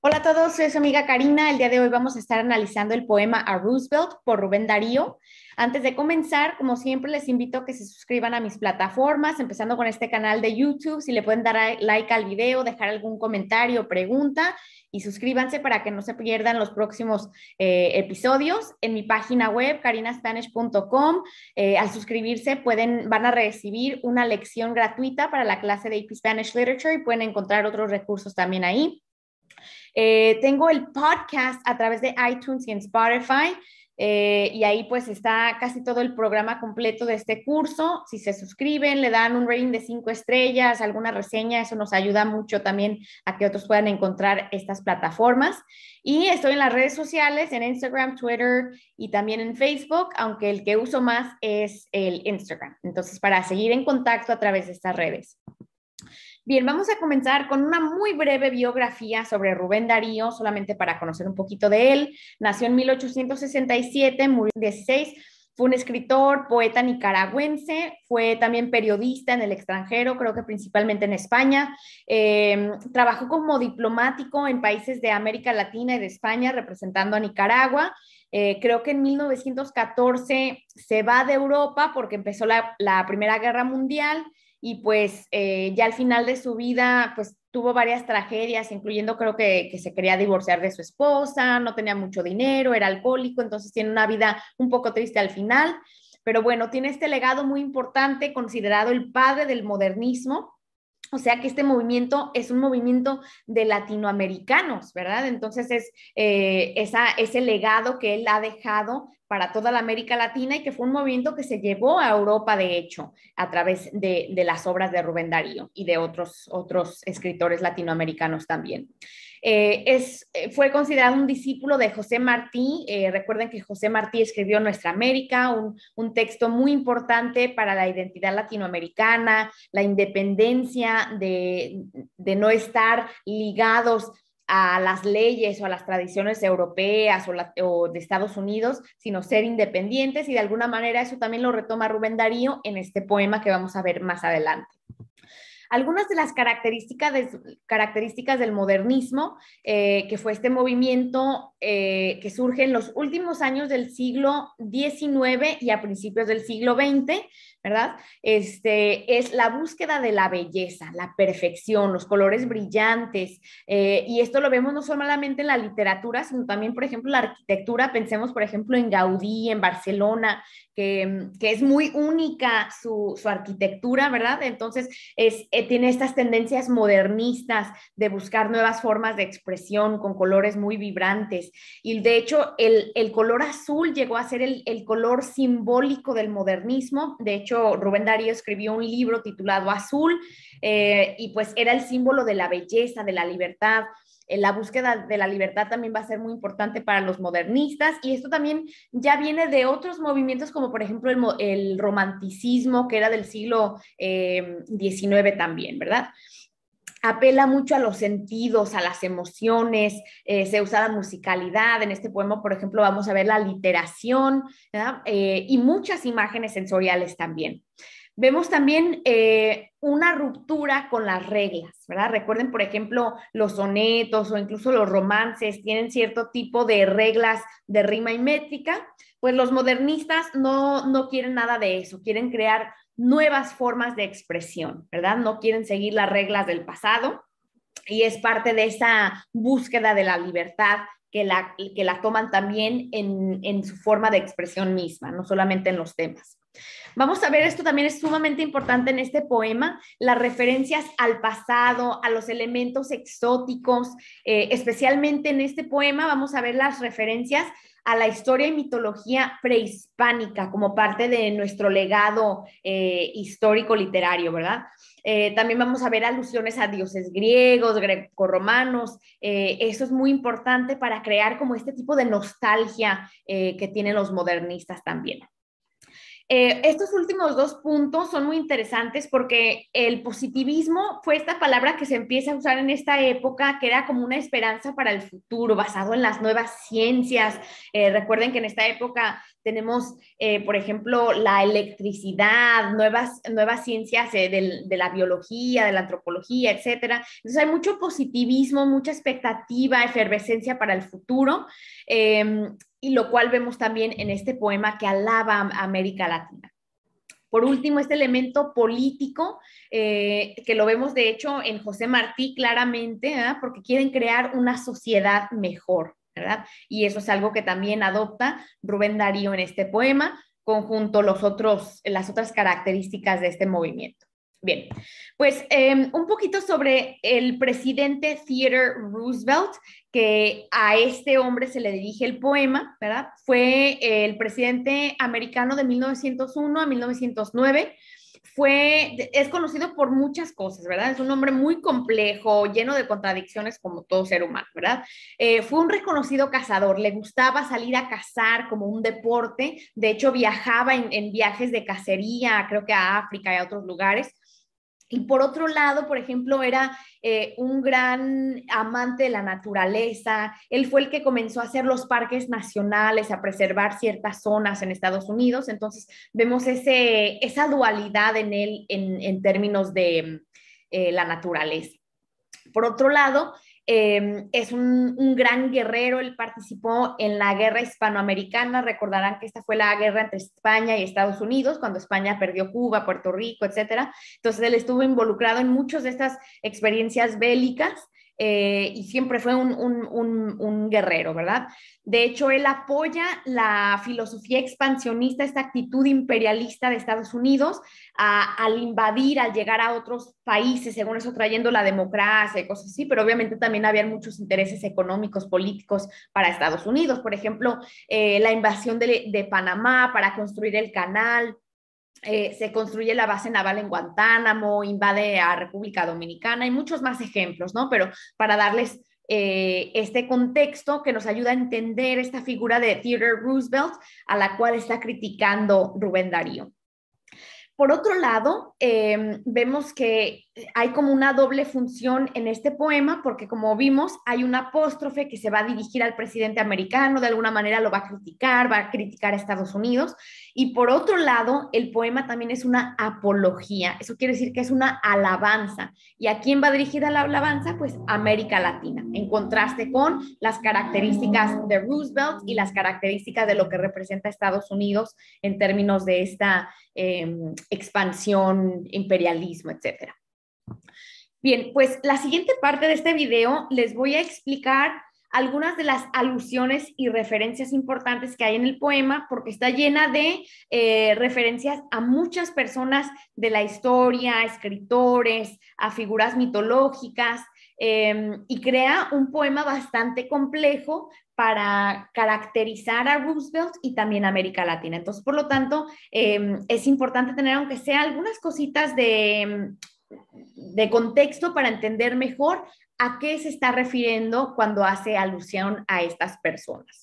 Hola a todos, soy su amiga Karina. El día de hoy vamos a estar analizando el poema A Roosevelt por Rubén Darío. Antes de comenzar, como siempre, les invito a que se suscriban a mis plataformas, empezando con este canal de YouTube. Si le pueden dar like al video, dejar algún comentario, pregunta y suscríbanse para que no se pierdan los próximos eh, episodios. En mi página web, carinaspanish.com, eh, al suscribirse pueden, van a recibir una lección gratuita para la clase de AP Spanish Literature y pueden encontrar otros recursos también ahí. Eh, tengo el podcast a través de iTunes y en Spotify. Eh, y ahí pues está casi todo el programa completo de este curso. Si se suscriben, le dan un rating de cinco estrellas, alguna reseña, eso nos ayuda mucho también a que otros puedan encontrar estas plataformas. Y estoy en las redes sociales, en Instagram, Twitter y también en Facebook, aunque el que uso más es el Instagram. Entonces, para seguir en contacto a través de estas redes. Bien, vamos a comenzar con una muy breve biografía sobre Rubén Darío, solamente para conocer un poquito de él. Nació en 1867, murió en 16. Fue un escritor, poeta nicaragüense, fue también periodista en el extranjero, creo que principalmente en España. Em, trabajó como diplomático en países de América Latina y de España, representando a Nicaragua. Eh, creo que en 1914 se va de Europa porque empezó la Primera Guerra Mundial y pues eh, ya al final de su vida, pues tuvo varias tragedias, incluyendo creo que, que, se quería divorciar de su esposa, no tenía mucho dinero, era alcohólico, entonces tiene una vida un poco triste al final, pero bueno, tiene este legado muy importante considerado el padre del modernismo. O sea que este movimiento es un movimiento de latinoamericanos, ¿verdad? Entonces es eh, esa, ese legado que él ha dejado para toda la América Latina y que fue un movimiento que se llevó a Europa, de hecho, a través de, las obras de Rubén Darío y de otros, otros escritores latinoamericanos también. Eh, es, eh, fue considerado un discípulo de José Martí. Eh, recuerden que José Martí escribió Nuestra América, un, texto muy importante para la identidad latinoamericana, la independencia de, de no estar ligados a las leyes o a las tradiciones europeas o, de Estados Unidos, sino ser independientes y de alguna manera eso también lo retoma Rubén Darío en este poema que vamos a ver más adelante. Algunas de las características, de, características del modernismo, eh, que fue este movimiento eh, que surge en los últimos años del siglo XIX y a principios del siglo XX, ¿verdad? Este, es la búsqueda de la belleza, la perfección, los colores brillantes. Eh, y esto lo vemos no solamente en la literatura, sino también, por ejemplo, en la arquitectura. Pensemos, por ejemplo, en Gaudí, en Barcelona, que, que es muy única su, su arquitectura, ¿verdad? Entonces, es eh, tiene estas tendencias modernistas de buscar nuevas formas de expresión con colores muy vibrantes. Y de hecho, el, color azul llegó a ser el, color simbólico del modernismo. De hecho, Rubén Darío escribió un libro titulado Azul eh, y pues era el símbolo de la belleza, de la libertad eh, la búsqueda de la libertad también va a ser muy importante para los modernistas y esto también ya viene de otros movimientos como por ejemplo el, romanticismo que era del siglo XIX eh, también, ¿verdad? apela mucho a los sentidos, a las emociones, eh, se usa la musicalidad. En este poema, por ejemplo, vamos a ver la literación y muchas imágenes sensoriales también. Vemos también eh, una ruptura con las reglas, ¿verdad? Recuerden, por ejemplo, los sonetos o incluso los romances tienen cierto tipo de reglas de rima y métrica, pues los modernistas no, no quieren nada de eso, quieren crear nuevas formas de expresión, ¿verdad? No quieren seguir las reglas del pasado y es parte de esa búsqueda de la libertad que, la, que la toman también en, su forma de expresión misma, no solamente en los temas. Vamos a ver, esto también es sumamente importante en este poema, las referencias al pasado, a los elementos exóticos, eh, especialmente en este poema vamos a ver las referencias a la historia y mitología prehispánica como parte de nuestro legado eh, histórico literario, ¿verdad? Eh, también vamos a ver alusiones a dioses griegos, grecorromanos. Eh, eso es muy importante para crear como este tipo de nostalgia eh, que tienen los modernistas también. Eh, estos últimos dos puntos son muy interesantes porque el positivismo fue esta palabra que se empieza a usar en esta época, que era como una esperanza para el futuro, basado en las nuevas ciencias. recuerden que en esta época tenemos, eh, por ejemplo, la electricidad, nuevas, nuevas ciencias eh, de, la biología, de la antropología, etcétera. Entonces hay mucho positivismo, mucha expectativa, efervescencia para el futuro, em, y lo cual vemos también en este poema que alaba a América Latina. Por último, este elemento político, eh, que lo vemos de hecho en José Martí claramente, porque quieren crear una sociedad mejor. ¿verdad? Y eso es algo que también adopta Rubén Darío en este poema, conjunto los otros, las otras características de este movimiento. Bien, pues em, un poquito sobre el presidente Theodore Roosevelt, que a este hombre se le dirige el poema, ¿verdad? Fue el presidente americano de 1901 a 1909 es conocido por muchas cosas, ¿verdad? Es un hombre muy complejo, lleno de contradicciones como todo ser humano, ¿verdad? Eh, fue un reconocido cazador, le gustaba salir a cazar como un deporte, de hecho viajaba en viajes de cacería, creo que a África y a otros lugares, y por otro lado, por ejemplo, era eh, un gran amante de la naturaleza. Él fue el que comenzó a hacer los parques nacionales, a preservar ciertas zonas en Estados Unidos. Entonces, vemos esa dualidad en él en, términos de eh, la naturaleza. Por otro lado, Em, es un, gran guerrero, él participó en la guerra hispanoamericana, recordarán que esta fue la guerra entre España y Estados Unidos, cuando España perdió Cuba, Puerto Rico, etcétera. Entonces él estuvo involucrado en muchas de estas experiencias bélicas eh, y siempre fue un, guerrero, ¿verdad? De hecho, él apoya la filosofía expansionista, esta actitud imperialista de Estados Unidos al invadir, al llegar a otros países, según eso trayendo la democracia y cosas así, pero obviamente también había muchos intereses económicos, políticos para Estados Unidos, por ejemplo, eh, la invasión de Panamá para construir el canal eh, se construye la base naval en Guantánamo, invade a República Dominicana y muchos más ejemplos, ¿no? Pero para darles eh, este contexto que nos ayuda a entender esta figura de Theodore Roosevelt a la cual está criticando Rubén Darío. Por otro lado, em, vemos que hay como una doble función en este poema, porque como vimos, hay un apóstrofe que se va a dirigir al presidente americano, de alguna manera lo va a criticar, va a criticar a Estados Unidos. Y por otro lado, el poema también es una apología, eso quiere decir que es una alabanza. ¿Y a quién va dirigida la alabanza? Pues América Latina, en contraste con las características de Roosevelt y las características de lo que representa Estados Unidos en términos de esta em, expansión, imperialismo, etcétera. Bien, pues la siguiente parte de este video les voy a explicar algunas de las alusiones y referencias importantes que hay en el poema, porque está llena de eh, referencias a muchas personas de la historia, a escritores, a figuras mitológicas, em, y crea un poema bastante complejo para caracterizar a Roosevelt y también a América Latina. Entonces, por lo tanto, em, es importante tener, aunque sea algunas cositas de de contexto para entender mejor a qué se está refiriendo cuando hace alusión a estas personas.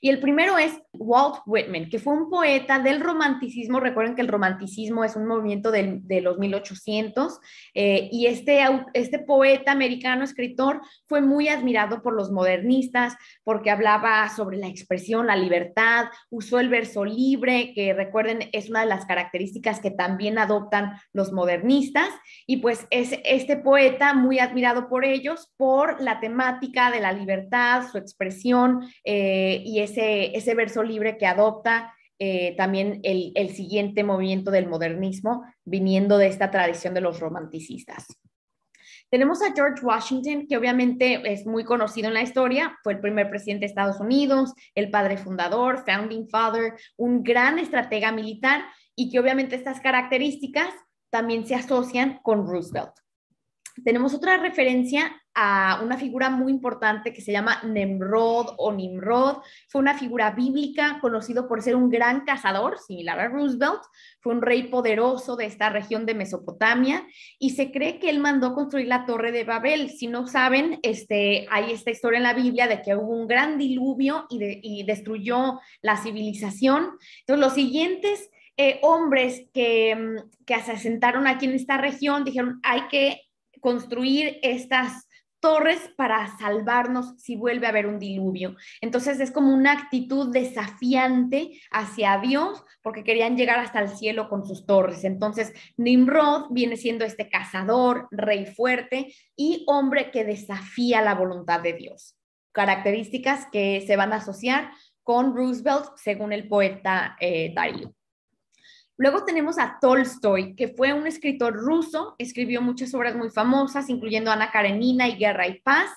Y el primero es Walt Whitman, que fue un poeta del romanticismo. Recuerden que el romanticismo es un movimiento de los 1800 eh, y este, este poeta americano, escritor, fue muy admirado por los modernistas porque hablaba sobre la expresión, la libertad, usó el verso libre, que recuerden es una de las características que también adoptan los modernistas. Y pues es este poeta muy admirado por ellos por la temática de la libertad, su expresión. Eh, y ese, ese verso libre que adopta eh, también el, el, siguiente movimiento del modernismo, viniendo de esta tradición de los romanticistas. Tenemos a George Washington, que obviamente es muy conocido en la historia, fue el primer presidente de Estados Unidos, el padre fundador, founding father, un gran estratega militar y que obviamente estas características también se asocian con Roosevelt tenemos otra referencia a una figura muy importante que se llama Nemrod o Nimrod. Fue una figura bíblica conocido por ser un gran cazador, similar a Roosevelt. Fue un rey poderoso de esta región de Mesopotamia y se cree que él mandó construir la Torre de Babel. Si no saben, este, hay esta historia en la Biblia de que hubo un gran diluvio y, destruyó la civilización. Entonces, los siguientes eh, hombres que, mm, que se asentaron aquí en esta región dijeron, hay que construir estas torres para salvarnos si vuelve a haber un diluvio. Entonces es como una actitud desafiante hacia Dios porque querían llegar hasta el cielo con sus torres. Entonces Nimrod viene siendo este cazador, rey fuerte y hombre que desafía la voluntad de Dios. Características que se van a asociar con Roosevelt según el poeta eh, Luego tenemos a Tolstoy, que fue un escritor ruso, escribió muchas obras muy famosas, incluyendo Ana Karenina y Guerra y Paz.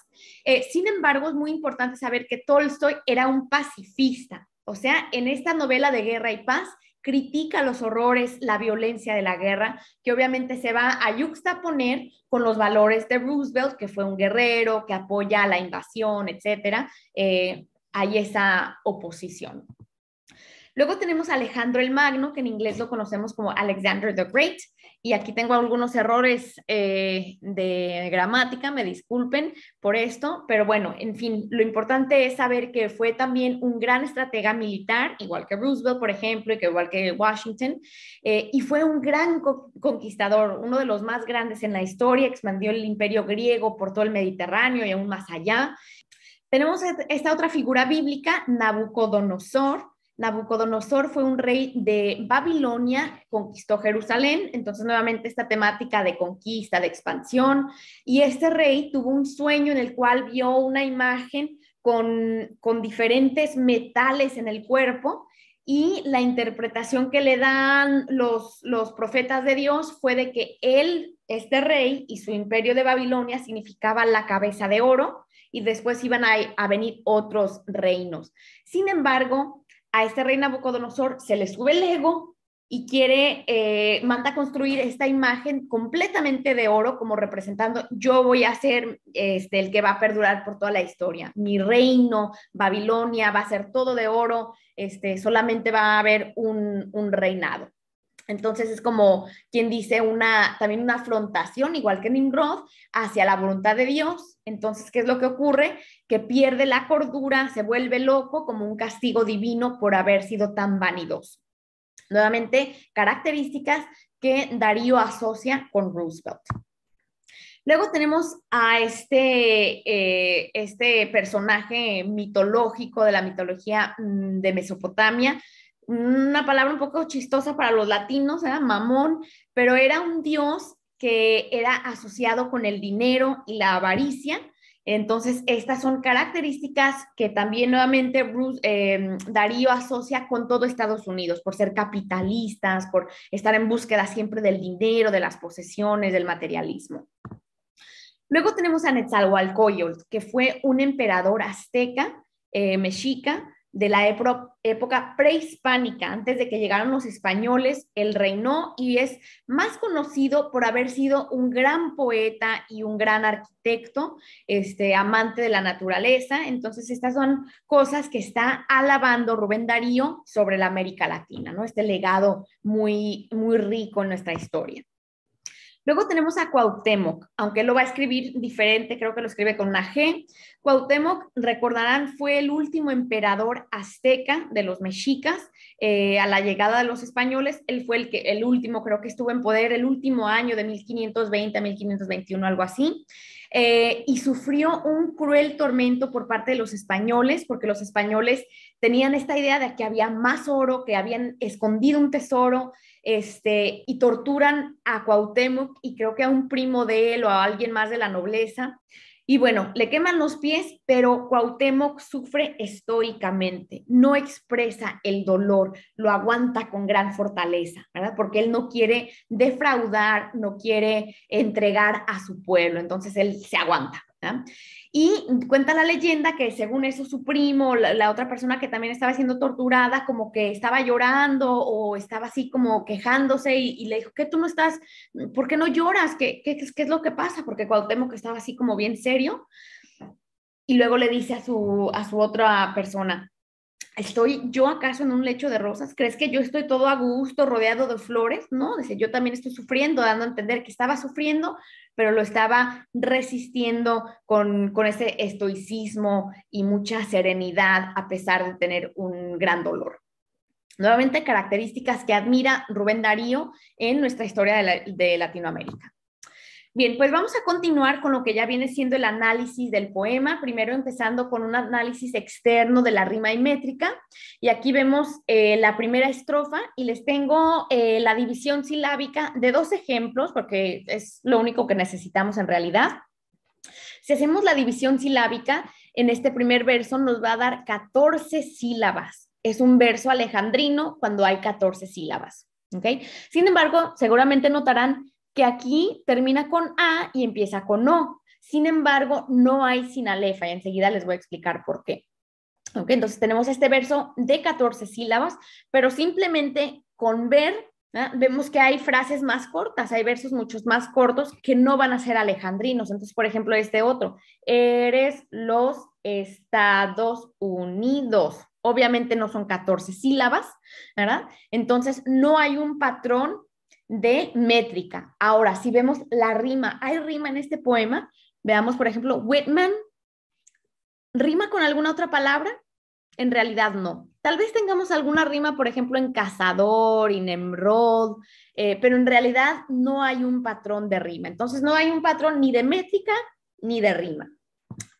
Eh, sin embargo, es muy importante saber que Tolstoy era un pacifista, o sea, en esta novela de Guerra y Paz critica los horrores, la violencia de la guerra, que obviamente se va a yuxtaponer con los valores de Roosevelt, que fue un guerrero, que apoya la invasión, etc. Eh, hay esa oposición. Luego tenemos a Alejandro el Magno, que en inglés lo conocemos como Alexander the Great. Y aquí tengo algunos errores eh, de gramática, me disculpen por esto, pero bueno, en fin, lo importante es saber que fue también un gran estratega militar, igual que Roosevelt, por ejemplo, y que igual que Washington, eh, y fue un gran conquistador, uno de los más grandes en la historia, expandió el imperio griego por todo el Mediterráneo y aún más allá. Tenemos esta otra figura bíblica, Nabucodonosor, Nabucodonosor fue un rey de Babilonia, conquistó Jerusalén, entonces nuevamente esta temática de conquista, de expansión, y este rey tuvo un sueño en el cual vio una imagen con, diferentes metales en el cuerpo y la interpretación que le dan los, los profetas de Dios fue de que él, este rey y su imperio de Babilonia significaba la cabeza de oro y después iban a venir otros reinos. Sin embargo, a este rey Nabucodonosor se le sube el ego y quiere, eh, manda construir esta imagen completamente de oro, como representando, yo voy a ser este, el que va a perdurar por toda la historia. Mi reino, Babilonia, va a ser todo de oro, este, solamente va a haber un, un reinado. Entonces es como quien dice también una afrontación, igual que Nimrod, hacia la voluntad de Dios. Entonces, ¿qué es lo que ocurre? Que pierde la cordura, se vuelve loco como un castigo divino por haber sido tan vanidoso. Nuevamente, características que Darío asocia con Roosevelt. Luego tenemos a este, eh, este personaje mitológico de la mitología mm, de Mesopotamia, una palabra un poco chistosa para los latinos, era mamón, pero era un dios que era asociado con el dinero y la avaricia. Entonces, estas son características que también nuevamente Bruce, em, Darío asocia con todo Estados Unidos, por ser capitalistas, por estar en búsqueda siempre del dinero, de las posesiones, del materialismo. Luego tenemos a Netzalcoatl, que fue un emperador azteca, eh, mexica, de la época prehispánica, antes de que llegaron los españoles, él reinó y es más conocido por haber sido un gran poeta y un gran arquitecto, este, amante de la naturaleza. Entonces, estas son cosas que está alabando Rubén Darío sobre la América Latina, ¿no? Este legado muy, muy rico en nuestra historia. Luego tenemos a Cuauhtémoc, aunque él lo va a escribir diferente, creo que lo escribe con una G. Cuauhtémoc, recordarán, fue el último emperador azteca de los mexicas. Eh, a la llegada de los españoles, él fue el, que, el último, creo que estuvo en poder el último año de 1520 a 1521, algo así. Eh, y sufrió un cruel tormento por parte de los españoles, porque los españoles tenían esta idea de que había más oro, que habían escondido un tesoro, este, y torturan a Cuauhtémoc y creo que a un primo de él o a alguien más de la nobleza. Y bueno, le queman los pies, pero Cuauhtémoc sufre estoicamente, no expresa el dolor, lo aguanta con gran fortaleza, ¿verdad? Porque él no quiere defraudar, no quiere entregar a su pueblo, entonces él se aguanta. Y cuenta la leyenda que según eso su primo, la, otra persona que también estaba siendo torturada, como que estaba llorando o estaba así como quejándose y, le dijo, ¿qué tú no estás? ¿Por qué no lloras? ¿Qué, qué, es lo que pasa? Porque que estaba así como bien serio. Y luego le dice a su, a su otra persona, ¿Estoy yo acaso en un lecho de rosas? ¿Crees que yo estoy todo a gusto, rodeado de flores? No, dice, yo también estoy sufriendo, dando a entender que estaba sufriendo, pero lo estaba resistiendo con, ese estoicismo y mucha serenidad a pesar de tener un gran dolor. Nuevamente, características que admira Rubén Darío en nuestra historia de Latinoamérica. Bien, pues vamos a continuar con lo que ya viene siendo el análisis del poema, primero empezando con un análisis externo de la rima y métrica. Y aquí vemos eh, la primera estrofa y les tengo eh, la división silábica de dos ejemplos, porque es lo único que necesitamos en realidad. Si hacemos la división silábica, en este primer verso nos va a dar 14 sílabas. Es un verso alejandrino cuando hay 14 sílabas. ¿okay? Sin embargo, seguramente notarán aquí termina con A y empieza con O. Sin embargo, no hay sinalefa y enseguida les voy a explicar por qué. Okay, entonces tenemos este verso de 14 sílabas, pero simplemente con ver ¿ah? Vemos que hay frases más cortas, hay versos muchos más cortos que no van a ser alejandrinos. Entonces, por ejemplo, este otro, eres los Estados Unidos. Obviamente no son 14 sílabas, ¿verdad? Entonces, no hay un patrón de métrica. Ahora, si vemos la rima, ¿hay rima en este poema? Veamos, por ejemplo, Whitman, ¿rima con alguna otra palabra? En realidad no. Tal vez tengamos alguna rima, por ejemplo, en cazador y Nemrod, eh, pero en realidad no hay un patrón de rima. Entonces no hay un patrón ni de métrica ni de rima.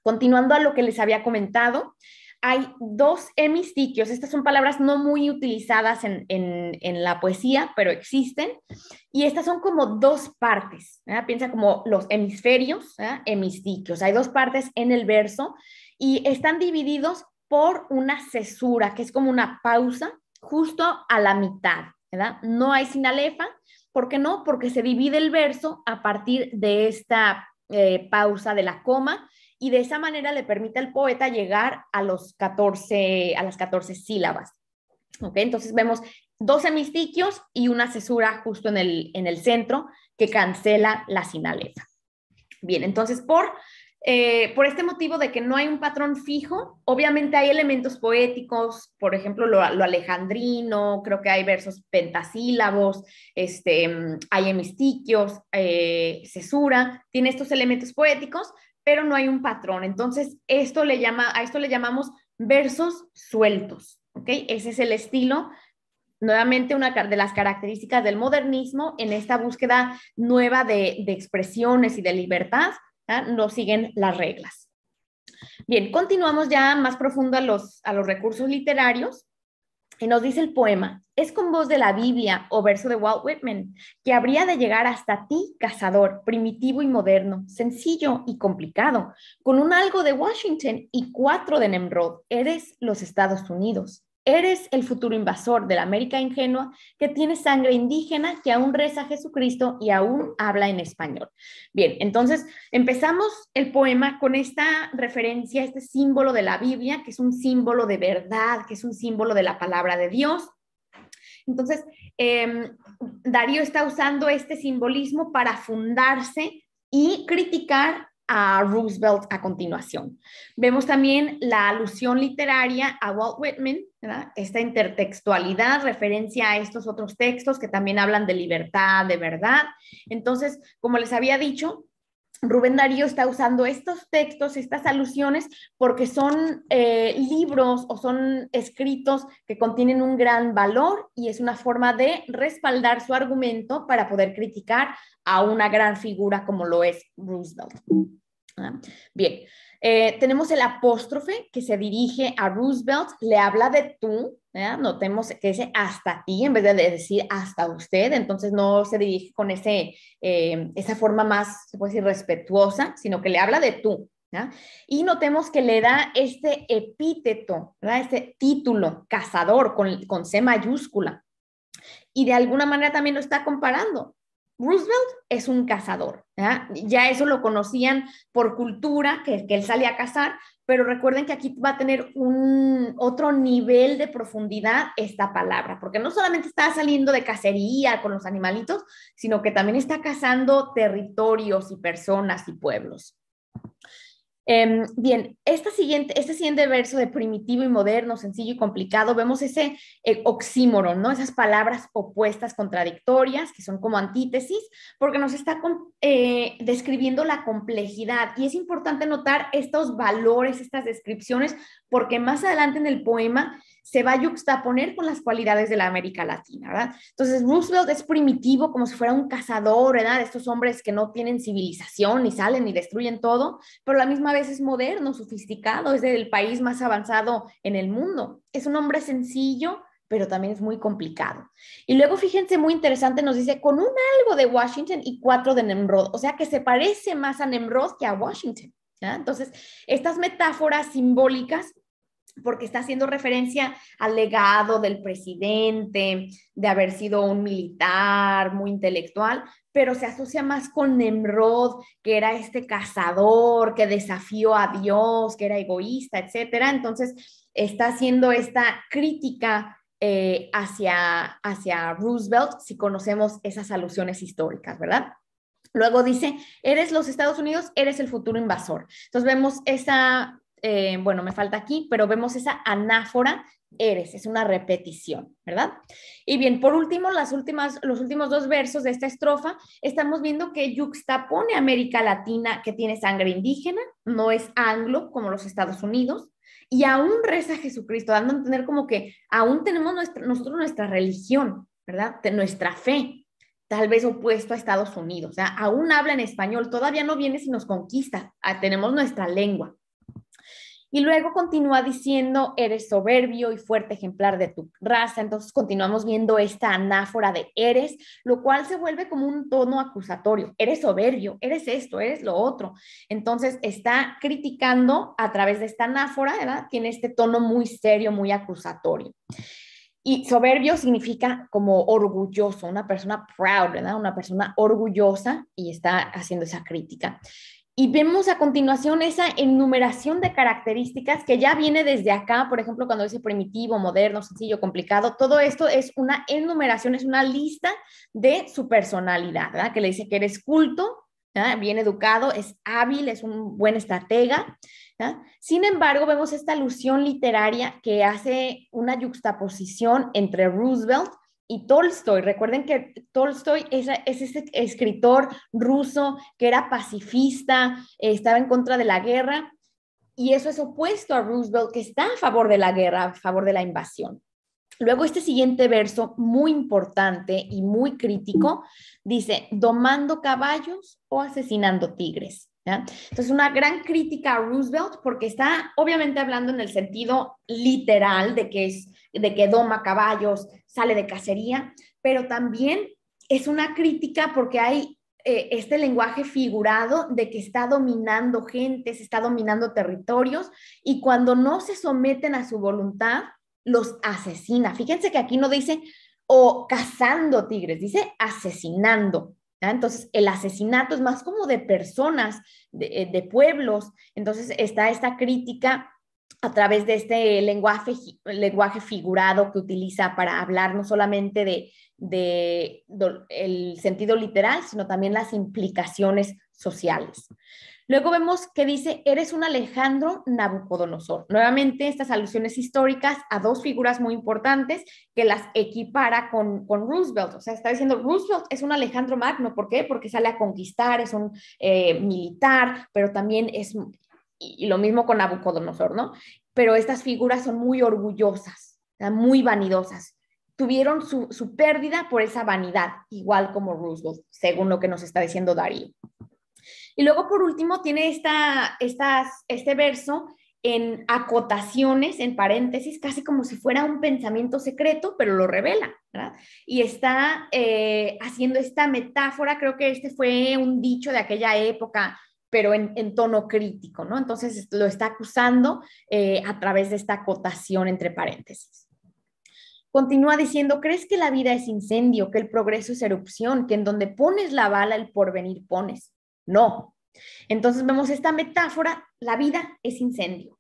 Continuando a lo que les había comentado, hay dos hemistiquios. Estas son palabras no muy utilizadas en, la poesía, pero existen. Y estas son como dos partes. Piensa como los hemisferios, hemistiquios. Hay dos partes en el verso y están divididos por una cesura, que es como una pausa justo a la mitad. No hay sinalefa. ¿Por qué no? Porque se divide el verso a partir de esta eh, pausa de la coma y de esa manera le permite al poeta llegar a, los 14, a las 14 sílabas. ¿Okay? Entonces vemos dos hemistiquios y una cesura justo en el, centro que cancela la sinaleza. Bien, entonces por, eh, por este motivo de que no hay un patrón fijo, obviamente hay elementos poéticos, por ejemplo, lo, alejandrino, creo que hay versos pentasílabos, este, mm, hay hemistiquios, eh, cesura, tiene estos elementos poéticos, pero no hay un patrón. Entonces, esto le llama, a esto le llamamos versos sueltos, okay Ese es el estilo, nuevamente una de las características del modernismo en esta búsqueda nueva de, expresiones y de libertad, no siguen las reglas. Bien, continuamos ya más profundo a los, a los recursos literarios y nos dice el poema es con voz de la Biblia o verso de Walt Whitman, que habría de llegar hasta ti, cazador, primitivo y moderno, sencillo y complicado, con un algo de Washington y cuatro de Nemrod. Eres los Estados Unidos. Eres el futuro invasor de la América ingenua que tiene sangre indígena, que aún reza a Jesucristo y aún habla en español. Bien, entonces empezamos el poema con esta referencia, este símbolo de la Biblia, que es un símbolo de verdad, que es un símbolo de la palabra de Dios entonces, em, Darío está usando este simbolismo para fundarse y criticar a Roosevelt a continuación. Vemos también la alusión literaria a Walt Whitman, esta intertextualidad, referencia a estos otros textos que también hablan de libertad, de verdad. Entonces, como les había dicho, Rubén Darío está usando estos textos, estas alusiones, porque son eh, libros o son escritos que contienen un gran valor y es una forma de respaldar su argumento para poder criticar a una gran figura como lo es Roosevelt. Ah, bien, eh, tenemos el apóstrofe que se dirige a Roosevelt, le habla de tú, notemos que dice hasta ti en vez de decir hasta usted, entonces no se dirige con ese, eh, esa forma más, se puede decir, respetuosa, sino que le habla de tú. Y notemos que le da este epíteto, este título, cazador, con, con C mayúscula. Y de alguna manera también lo está comparando. Roosevelt es un cazador, ya eso lo conocían por cultura, que, él sale a cazar, pero recuerden que aquí va a tener un otro nivel de profundidad esta palabra, porque no solamente está saliendo de cacería con los animalitos, sino que también está cazando territorios y personas y pueblos. Em, bien, esta siguiente, este siguiente verso de primitivo y moderno, sencillo y complicado, vemos ese eh, oxímoron, ¿no? Esas palabras opuestas, contradictorias, que son como antítesis, porque nos está eh, describiendo la complejidad. Y es importante notar estos valores, estas descripciones, porque más adelante en el poema se va a juxtaponer con las cualidades de la América Latina, ¿verdad? Entonces, Roosevelt es primitivo como si fuera un cazador, ¿verdad? Estos hombres que no tienen civilización y salen y destruyen todo, pero a la misma vez es moderno, sofisticado, es del país más avanzado en el mundo. Es un hombre sencillo, pero también es muy complicado. Y luego, fíjense, muy interesante, nos dice, con un algo de Washington y cuatro de Nemrod, o sea que se parece más a Nemrod que a Washington. Entonces, estas metáforas simbólicas porque está haciendo referencia al legado del presidente, de haber sido un militar muy intelectual, pero se asocia más con Nemrod, que era este cazador, que desafió a Dios, que era egoísta, etc. Entonces, está haciendo esta crítica eh, hacia, hacia Roosevelt, si conocemos esas alusiones históricas, ¿verdad? Luego dice, eres los Estados Unidos, eres el futuro invasor. Entonces vemos esa eh, bueno, me falta aquí, pero vemos esa anáfora eres, es una repetición, ¿verdad? Y bien, por último, las últimas, los últimos dos versos de esta estrofa, estamos viendo que yuxtapone América Latina que tiene sangre indígena, no es anglo como los Estados Unidos, y aún reza Jesucristo, dando a entender como que aún tenemos nuestra, nosotros nuestra religión, ¿verdad? nuestra fe, tal vez opuesto a Estados Unidos, o sea, aún habla en español, todavía no viene si nos conquista, ah, tenemos nuestra lengua. Y luego continúa diciendo, eres soberbio y fuerte ejemplar de tu raza. Entonces continuamos viendo esta anáfora de eres, lo cual se vuelve como un tono acusatorio. Eres soberbio, eres esto, eres lo otro. Entonces está criticando a través de esta anáfora, ¿verdad? Tiene este tono muy serio, muy acusatorio. Y soberbio significa como orgulloso, una persona proud, ¿verdad? Una persona orgullosa y está haciendo esa crítica. Y vemos a continuación esa enumeración de características que ya viene desde acá, por ejemplo, cuando dice primitivo, moderno, sencillo, complicado, todo esto es una enumeración, es una lista de su personalidad, Que le dice que eres culto, bien educado, es hábil, es un buen estratega. Sin embargo, vemos esta alusión literaria que hace una yuxtaposición entre Roosevelt y Tolstoy. Recuerden que Tolstoy es, ese escritor ruso que era pacifista, estaba en contra de la guerra, y eso es opuesto a Roosevelt, que está a favor de la guerra, a favor de la invasión. Luego este siguiente verso, muy importante y muy crítico, dice, domando caballos o asesinando tigres. Entonces, una gran crítica a Roosevelt porque está obviamente hablando en el sentido literal de que, es, de que doma caballos, sale de cacería, pero también es una crítica porque hay eh, este lenguaje figurado de que está dominando gente, se está dominando territorios y cuando no se someten a su voluntad, los asesina. Fíjense que aquí no dice o cazando tigres, dice asesinando. Entonces, el asesinato es más como de personas, eh, de, pueblos. Entonces, está esta crítica a través de este lenguaje, figurado que utiliza para hablar no solamente del de el sentido literal, sino también las implicaciones sociales. Luego vemos que dice, eres un Alejandro Nabucodonosor. Nuevamente, estas alusiones históricas a dos figuras muy importantes que las equipara con, con Roosevelt. O sea, está diciendo, Roosevelt es un Alejandro Magno. ¿Por qué? Porque sale a conquistar, es un eh, militar, pero también es, lo mismo con Nabucodonosor, ¿no? Pero estas figuras son muy orgullosas, muy vanidosas tuvieron su, su, pérdida por esa vanidad, igual como Roosevelt, según lo que nos está diciendo Darío. Y luego, por último, tiene esta, este verso en acotaciones, en paréntesis, casi como si fuera un pensamiento secreto, pero lo revela, ¿verdad? Y está eh, haciendo esta metáfora, creo que este fue un dicho de aquella época, pero en, tono crítico, ¿no? Entonces lo está acusando eh, a través de esta acotación entre paréntesis. Continúa diciendo, ¿crees que la vida es incendio, que el progreso es erupción, que en donde pones la bala el porvenir pones? No. Entonces vemos esta metáfora, la vida es incendio,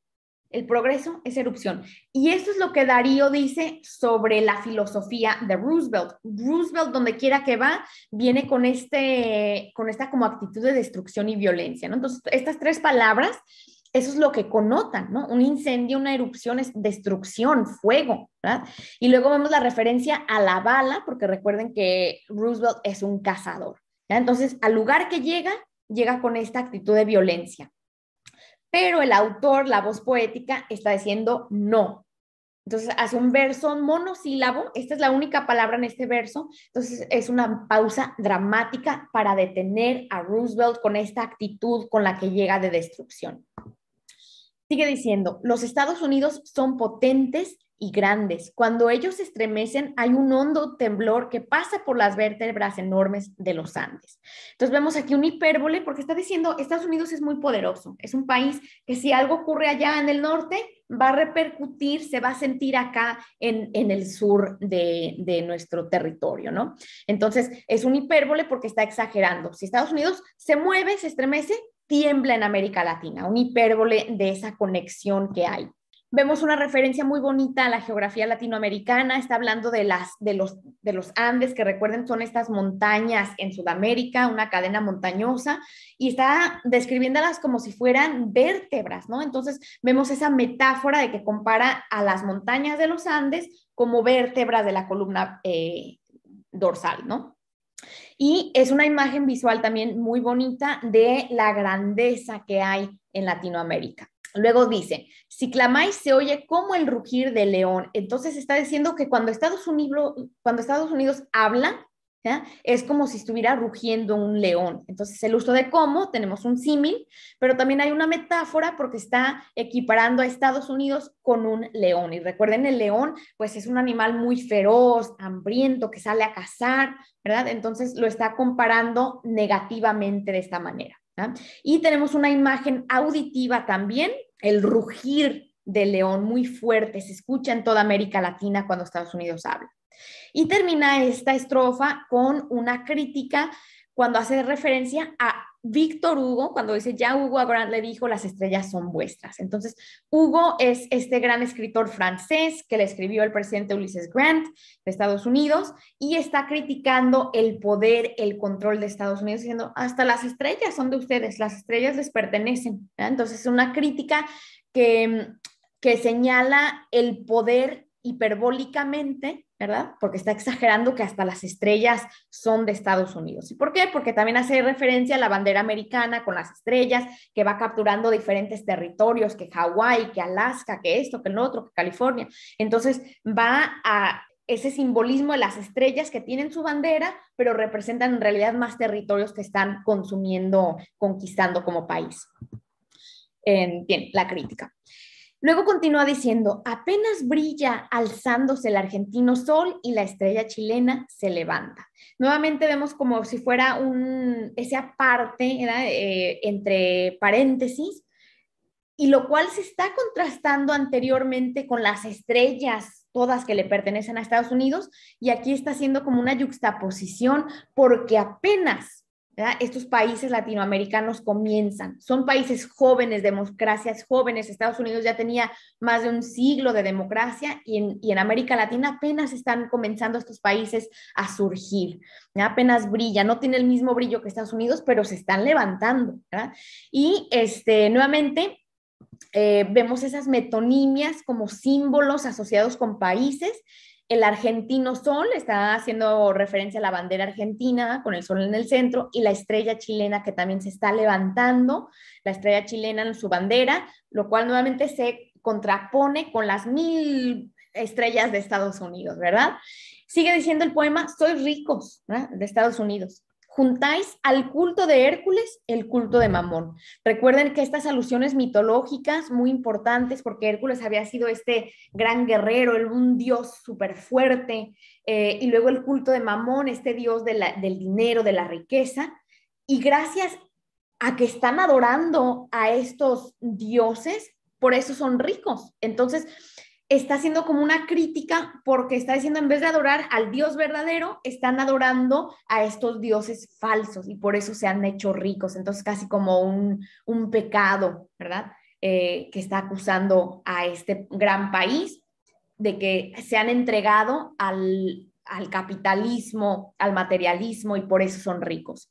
el progreso es erupción. Y eso es lo que Darío dice sobre la filosofía de Roosevelt. Roosevelt, donde quiera que va, viene con, este, con esta como actitud de destrucción y violencia, Entonces, estas tres palabras, eso es lo que connotan, ¿no? Un incendio, una erupción es destrucción, fuego, ¿verdad? Y luego vemos la referencia a la bala, porque recuerden que Roosevelt es un cazador. Entonces, al lugar que llega, llega con esta actitud de violencia. Pero el autor, la voz poética, está diciendo no. Entonces hace un verso monosílabo, esta es la única palabra en este verso, entonces es una pausa dramática para detener a Roosevelt con esta actitud con la que llega de destrucción. Sigue diciendo, los Estados Unidos son potentes y grandes. Cuando ellos se estremecen, hay un hondo temblor que pasa por las vértebras enormes de los Andes. Entonces vemos aquí un hipérbole porque está diciendo, Estados Unidos es muy poderoso, es un país que si algo ocurre allá en el norte, va a repercutir, se va a sentir acá en, el sur de, de, nuestro territorio, ¿no? Entonces es un hipérbole porque está exagerando. Si Estados Unidos se mueve, se estremece, tiembla en América Latina, un hipérbole de esa conexión que hay. Vemos una referencia muy bonita a la geografía latinoamericana, está hablando de, las, de, los, de los Andes, que recuerden son estas montañas en Sudamérica, una cadena montañosa, y está describiéndolas como si fueran vértebras, ¿no? Entonces vemos esa metáfora de que compara a las montañas de los Andes como vértebras de la columna eh, dorsal, ¿no? Y es una imagen visual también muy bonita de la grandeza que hay en Latinoamérica. Luego dice, si clamáis se oye como el rugir del león. Entonces está diciendo que cuando Estados Unidos, cuando Estados Unidos habla, es como si estuviera rugiendo un león. Entonces, el uso de cómo, tenemos un símil, pero también hay una metáfora porque está equiparando a Estados Unidos con un león. Y recuerden, el león, pues es un animal muy feroz, hambriento, que sale a cazar, ¿verdad? Entonces, lo está comparando negativamente de esta manera. Y tenemos una imagen auditiva también, el rugir del león muy fuerte, se escucha en toda América Latina cuando Estados Unidos habla. Y termina esta estrofa con una crítica cuando hace referencia a Víctor Hugo, cuando dice, ya Hugo Grant le dijo, las estrellas son vuestras. Entonces, Hugo es este gran escritor francés que le escribió el presidente Ulysses Grant de Estados Unidos y está criticando el poder, el control de Estados Unidos, diciendo, hasta las estrellas son de ustedes, las estrellas les pertenecen. Entonces, es una crítica que señala el poder hiperbólicamente ¿verdad? Porque está exagerando que hasta las estrellas son de Estados Unidos. ¿Y por qué? Porque también hace referencia a la bandera americana con las estrellas, que va capturando diferentes territorios, que Hawái, que Alaska, que esto, que el otro, que California. Entonces va a ese simbolismo de las estrellas que tienen su bandera, pero representan en realidad más territorios que están consumiendo, conquistando como país. bien, la crítica. Luego continúa diciendo, apenas brilla alzándose el argentino sol y la estrella chilena se levanta. Nuevamente vemos como si fuera un, esa parte eh, entre paréntesis, y lo cual se está contrastando anteriormente con las estrellas todas que le pertenecen a Estados Unidos, y aquí está haciendo como una yuxtaposición porque apenas estos países latinoamericanos comienzan. Son países jóvenes, democracias jóvenes. Estados Unidos ya tenía más de un siglo de democracia y en, América Latina apenas están comenzando estos países a surgir. Apenas brilla, no tiene el mismo brillo que Estados Unidos, pero se están levantando. Y este, nuevamente, eh, vemos esas metonimias como símbolos asociados con países el argentino sol está haciendo referencia a la bandera argentina con el sol en el centro y la estrella chilena que también se está levantando, la estrella chilena en su bandera, lo cual nuevamente se contrapone con las mil estrellas de Estados Unidos, ¿verdad? Sigue diciendo el poema, soy ricos, de Estados Unidos juntáis al culto de Hércules el culto de Mamón. Recuerden que estas alusiones mitológicas muy importantes, porque Hércules había sido este gran guerrero, un dios súper fuerte, eh, y luego el culto de Mamón, este dios del dinero, de la riqueza, y gracias a que están adorando a estos dioses, por eso son ricos. Entonces, está haciendo como una crítica porque está diciendo en vez de adorar al Dios verdadero, están adorando a estos dioses falsos y por eso se han hecho ricos. Entonces casi como un, pecado, ¿verdad? Eh, que está acusando a este gran país de que se han entregado al, al capitalismo, al materialismo y por eso son ricos.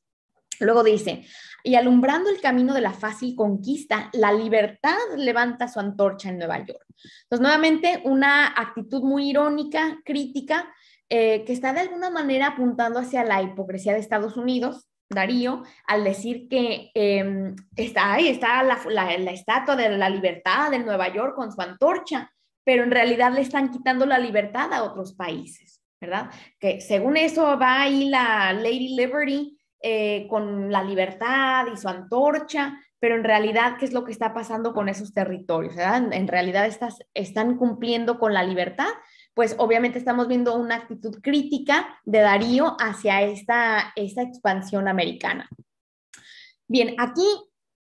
Luego dice, y alumbrando el camino de la fácil conquista, la libertad levanta su antorcha en Nueva York. Entonces, nuevamente, una actitud muy irónica, crítica, eh, que está de alguna manera apuntando hacia la hipocresía de Estados Unidos, Darío, al decir que em, está ahí, está la, la estatua de la libertad de Nueva York con su antorcha, pero en realidad le están quitando la libertad a otros países, ¿verdad? Que según eso va ahí la Lady Liberty eh, con la libertad y su antorcha, pero en realidad, ¿qué es lo que está pasando con esos territorios? En, realidad estás, están cumpliendo con la libertad, pues obviamente estamos viendo una actitud crítica de Darío hacia esta, esta expansión americana. Bien, aquí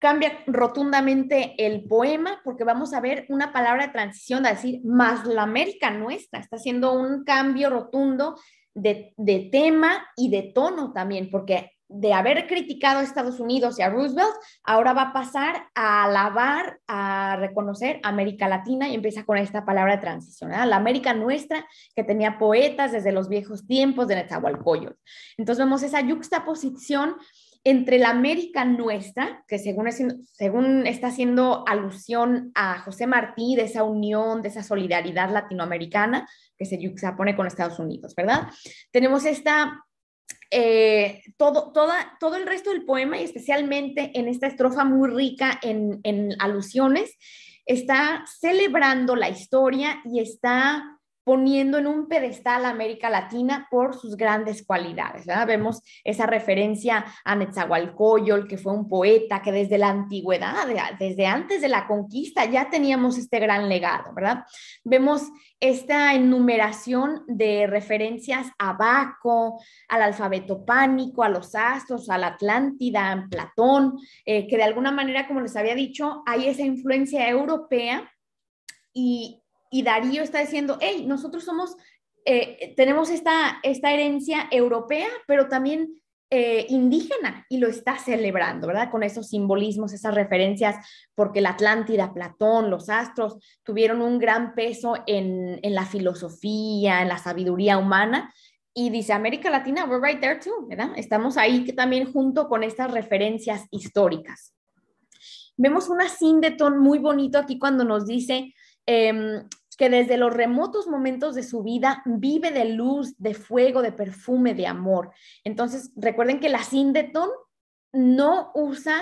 cambia rotundamente el poema porque vamos a ver una palabra de transición, a decir, más la América nuestra, está haciendo un cambio rotundo de, de tema y de tono también, porque de haber criticado a Estados Unidos y a Roosevelt, ahora va a pasar a alabar, a reconocer América Latina y empieza con esta palabra transición, la América nuestra que tenía poetas desde los viejos tiempos de Nezahualcóyotl. Entonces vemos esa yuxtaposición entre la América nuestra, que según, según está haciendo alusión a José Martí, de esa unión, de esa solidaridad latinoamericana que se yuxtapone con Estados Unidos, ¿verdad? Tenemos esta eh, todo, toda, todo el resto del poema y especialmente en esta estrofa muy rica en, en alusiones, está celebrando la historia y está poniendo en un pedestal a América Latina por sus grandes cualidades. Vemos esa referencia a Netzahualcóyotl, que fue un poeta que desde la antigüedad, desde antes de la conquista, ya teníamos este gran legado, ¿verdad? Vemos esta enumeración de referencias a Baco, al alfabeto pánico, a los astros, a la Atlántida, a Platón, eh, que de alguna manera, como les había dicho, hay esa influencia europea y y Darío está diciendo, hey, nosotros somos, eh, tenemos esta, esta herencia europea, pero también eh, indígena y lo está celebrando, ¿verdad? Con esos simbolismos, esas referencias, porque la Atlántida, Platón, los astros tuvieron un gran peso en, en la filosofía, en la sabiduría humana. Y dice América Latina, we're right there too, ¿verdad? Estamos ahí también junto con estas referencias históricas. Vemos una sin de muy bonito aquí cuando nos dice, em, que desde los remotos momentos de su vida vive de luz, de fuego, de perfume, de amor. Entonces, recuerden que la Sindeton no usa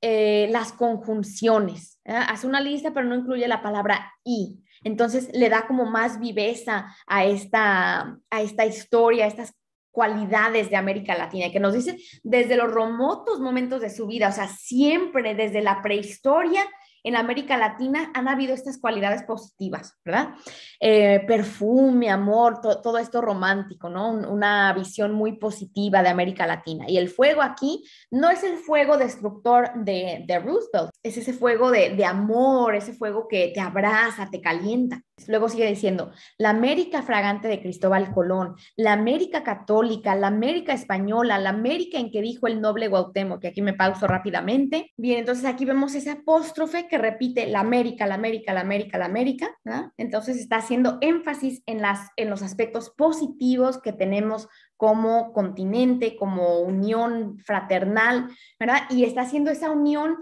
eh, las conjunciones, hace una lista pero no incluye la palabra y. Entonces le da como más viveza a esta, a esta historia, a estas cualidades de América Latina, que nos dice desde los remotos momentos de su vida, o sea, siempre desde la prehistoria en América Latina han habido estas cualidades positivas, ¿verdad? Eh, perfume, amor, todo esto romántico, ¿no? una visión muy positiva de América Latina. Y el fuego aquí no es el fuego destructor de, de Roosevelt, es ese fuego de, de amor, ese fuego que te abraza, te calienta. Luego sigue diciendo, la América fragante de Cristóbal Colón, la América católica, la América española, la América en que dijo el noble Guautemo, que aquí me pauso rápidamente. Bien, entonces aquí vemos ese apóstrofe que repite la América, la América, la América, la América. Entonces está haciendo énfasis en, las, en los aspectos positivos que tenemos como continente, como unión fraternal, ¿verdad? Y está haciendo esa unión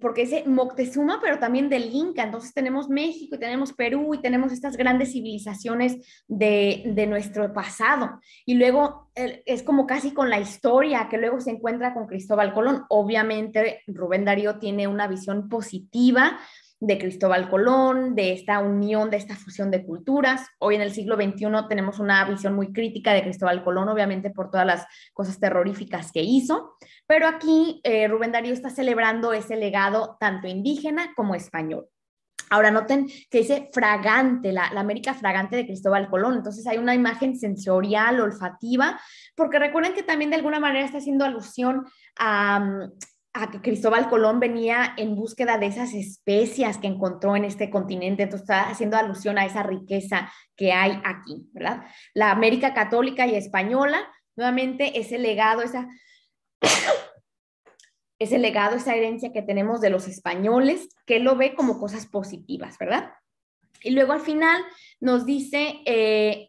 porque es Moctezuma, pero también del Inca. Entonces tenemos México y tenemos Perú y tenemos estas grandes civilizaciones de, de nuestro pasado. Y luego es como casi con la historia que luego se encuentra con Cristóbal Colón. Obviamente Rubén Darío tiene una visión positiva de Cristóbal Colón, de esta unión, de esta fusión de culturas. Hoy en el siglo XXI tenemos una visión muy crítica de Cristóbal Colón, obviamente por todas las cosas terroríficas que hizo, pero aquí eh, Rubén Darío está celebrando ese legado tanto indígena como español. Ahora noten que dice fragante, la, América fragante de Cristóbal Colón. Entonces hay una imagen sensorial, olfativa, porque recuerden que también de alguna manera está haciendo alusión a, mm, a que Cristóbal Colón venía en búsqueda de esas especias que encontró en este continente, entonces está haciendo alusión a esa riqueza que hay aquí, ¿verdad? La América Católica y Española, nuevamente ese legado, esa, legado, esa herencia que tenemos de los españoles, que lo ve como cosas positivas, ¿verdad? Y luego al final nos dice, eh,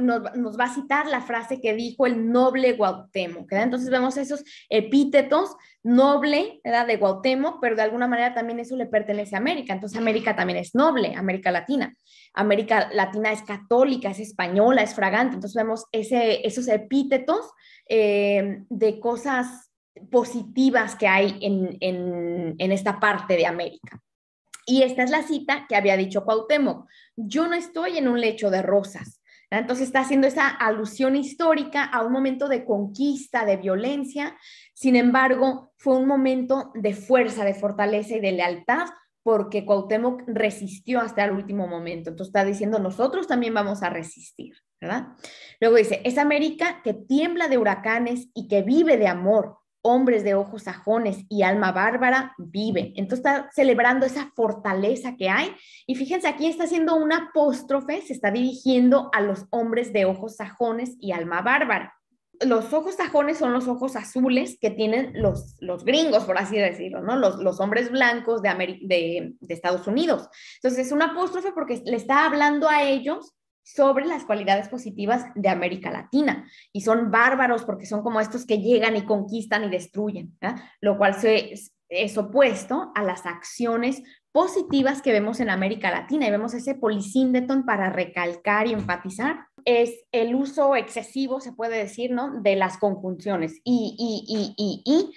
nos, va a citar la frase que dijo el noble Guautemo, ¿verdad? Entonces vemos esos epítetos noble, De Guautemo, pero de alguna manera también eso le pertenece a América. Entonces América también es noble, América Latina. América Latina es católica, es española, es fragante. Entonces vemos esos epítetos eh, de cosas positivas que hay en, esta parte de América. Y esta es la cita que había dicho Cuauhtémoc. Yo no estoy en un lecho de rosas, entonces está haciendo esa alusión histórica a un momento de conquista, de violencia, sin embargo, fue un momento de fuerza, de fortaleza y de lealtad porque Cuauhtémoc resistió hasta el último momento. Entonces está diciendo, nosotros también vamos a resistir, ¿verdad? Luego dice, es América que tiembla de huracanes y que vive de amor, hombres de ojos sajones y alma bárbara viven. Entonces está celebrando esa fortaleza que hay. Y fíjense, aquí está haciendo una apóstrofe, se está dirigiendo a los hombres de ojos sajones y alma bárbara. Los ojos sajones son los ojos azules que tienen los, los gringos, por así decirlo, ¿no? Los, hombres blancos de, de, de Estados Unidos. Entonces es una apóstrofe porque le está hablando a ellos sobre las cualidades positivas de América Latina. Y son bárbaros porque son como estos que llegan y conquistan y destruyen, lo cual es opuesto a las acciones positivas que vemos en América Latina y vemos ese polisíndeton para recalcar y enfatizar es el uso excesivo, se puede decir, ¿no? De las conjunciones y, y, y, y, y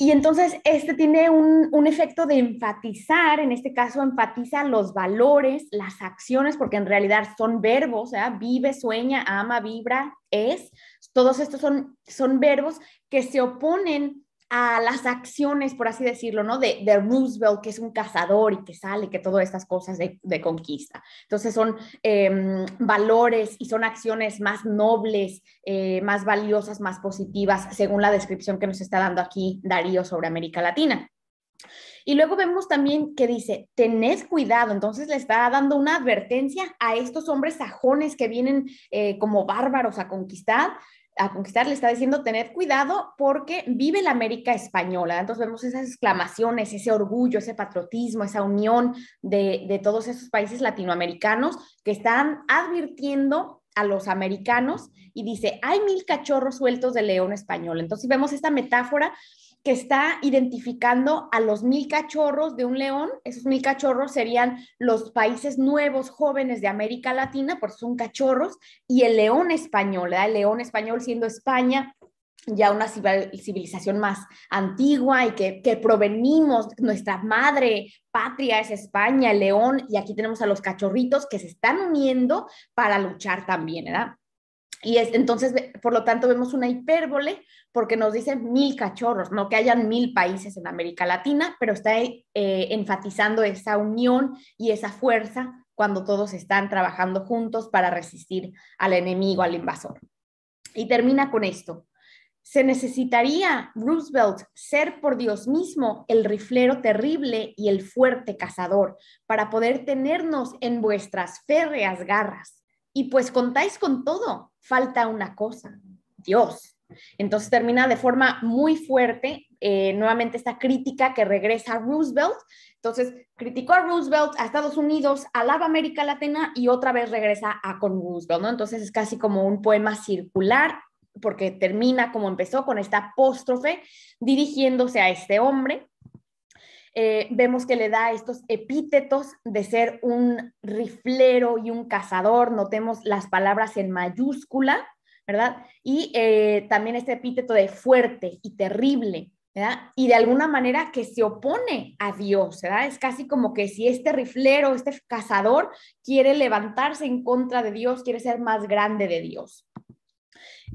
y entonces este tiene un, efecto de enfatizar, en este caso enfatiza los valores, las acciones, porque en realidad son verbos, ¿eh? vive, sueña, ama, vibra, es. Todos estos son, son verbos que se oponen a las acciones, por así decirlo, ¿no? De, de, Roosevelt, que es un cazador y que sale, que todas estas cosas de, conquista. Entonces son em, valores y son acciones más nobles, eh, más valiosas, más positivas, según la descripción que nos está dando aquí Darío sobre América Latina. Y luego vemos también que dice, tenés cuidado, entonces le está dando una advertencia a estos hombres sajones que vienen eh, como bárbaros a conquistar, a conquistar, le está diciendo tener cuidado porque vive la América española. Entonces vemos esas exclamaciones, ese orgullo, ese patriotismo, esa unión de, todos esos países latinoamericanos que están advirtiendo a los americanos y dice, hay mil cachorros sueltos de león español. Entonces vemos esta metáfora que está identificando a los mil cachorros de un león. Esos mil cachorros serían los países nuevos, jóvenes de América Latina, por son cachorros, y el león español, ¿verdad? el león español siendo España ya una civilización más antigua y que, que provenimos, nuestra madre patria es España, el león, y aquí tenemos a los cachorritos que se están uniendo para luchar también, ¿verdad? Y entonces, por lo tanto, vemos una hipérbole porque nos dicen mil cachorros, no que hayan mil países en América Latina, pero está eh, enfatizando esa unión y esa fuerza cuando todos están trabajando juntos para resistir al enemigo, al invasor. Y termina con esto. Se necesitaría Roosevelt ser por Dios mismo el riflero terrible y el fuerte cazador para poder tenernos en vuestras férreas garras y pues contáis con todo, falta una cosa, Dios. Entonces termina de forma muy fuerte eh, nuevamente esta crítica que regresa a Roosevelt. Entonces criticó a Roosevelt, a Estados Unidos, alaba América Latina y otra vez regresa a con Roosevelt, ¿no? Entonces es casi como un poema circular porque termina como empezó con esta apóstrofe dirigiéndose a este hombre eh, vemos que le da estos epítetos de ser un riflero y un cazador, notemos las palabras en mayúscula, ¿verdad? Y eh, también este epíteto de fuerte y terrible, ¿verdad? Y de alguna manera que se opone a Dios, ¿verdad? Es casi como que si este riflero, este cazador, quiere levantarse en contra de Dios, quiere ser más grande de Dios.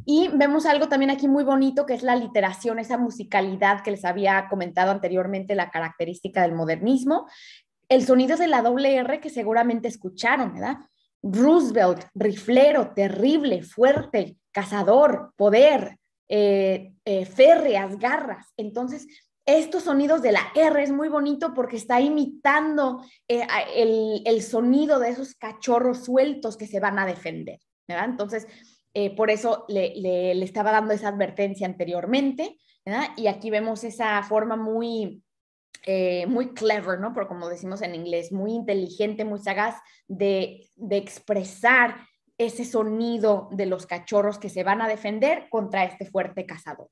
Y vemos algo también aquí muy bonito que es la literación, esa musicalidad que les había comentado anteriormente, la característica del modernismo. El sonido de la doble R que seguramente escucharon, ¿verdad? Roosevelt, riflero, terrible, fuerte, cazador, poder, eh, eh, férreas, garras. Entonces, estos sonidos de la R es muy bonito porque está imitando eh, el, el, sonido de esos cachorros sueltos que se van a defender. ¿verdad? Entonces, eh, por eso le, estaba dando esa advertencia anteriormente, ¿verdad? Y aquí vemos esa forma muy, eh, muy clever, ¿no? Por como decimos en inglés, muy inteligente, muy sagaz de, expresar ese sonido de los cachorros que se van a defender contra este fuerte cazador.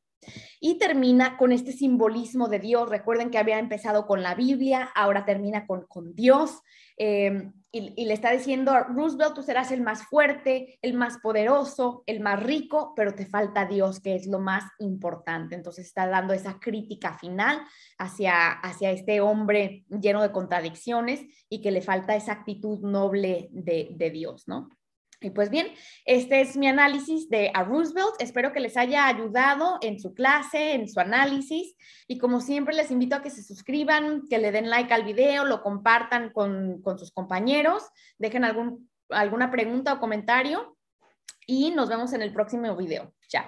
Y termina con este simbolismo de Dios. Recuerden que había empezado con la Biblia, ahora termina con, con Dios. Em, y, le está diciendo a Roosevelt, tú serás el más fuerte, el más poderoso, el más rico, pero te falta Dios, que es lo más importante. Entonces está dando esa crítica final hacia, hacia este hombre lleno de contradicciones y que le falta esa actitud noble de Dios, ¿no? Y pues bien, este es mi análisis de A Roosevelt. Espero que les haya ayudado en su clase, en su análisis. Y como siempre, les invito a que se suscriban, que le den like al video, lo compartan con, sus compañeros, dejen alguna pregunta o comentario. Y nos vemos en el próximo video. Chao.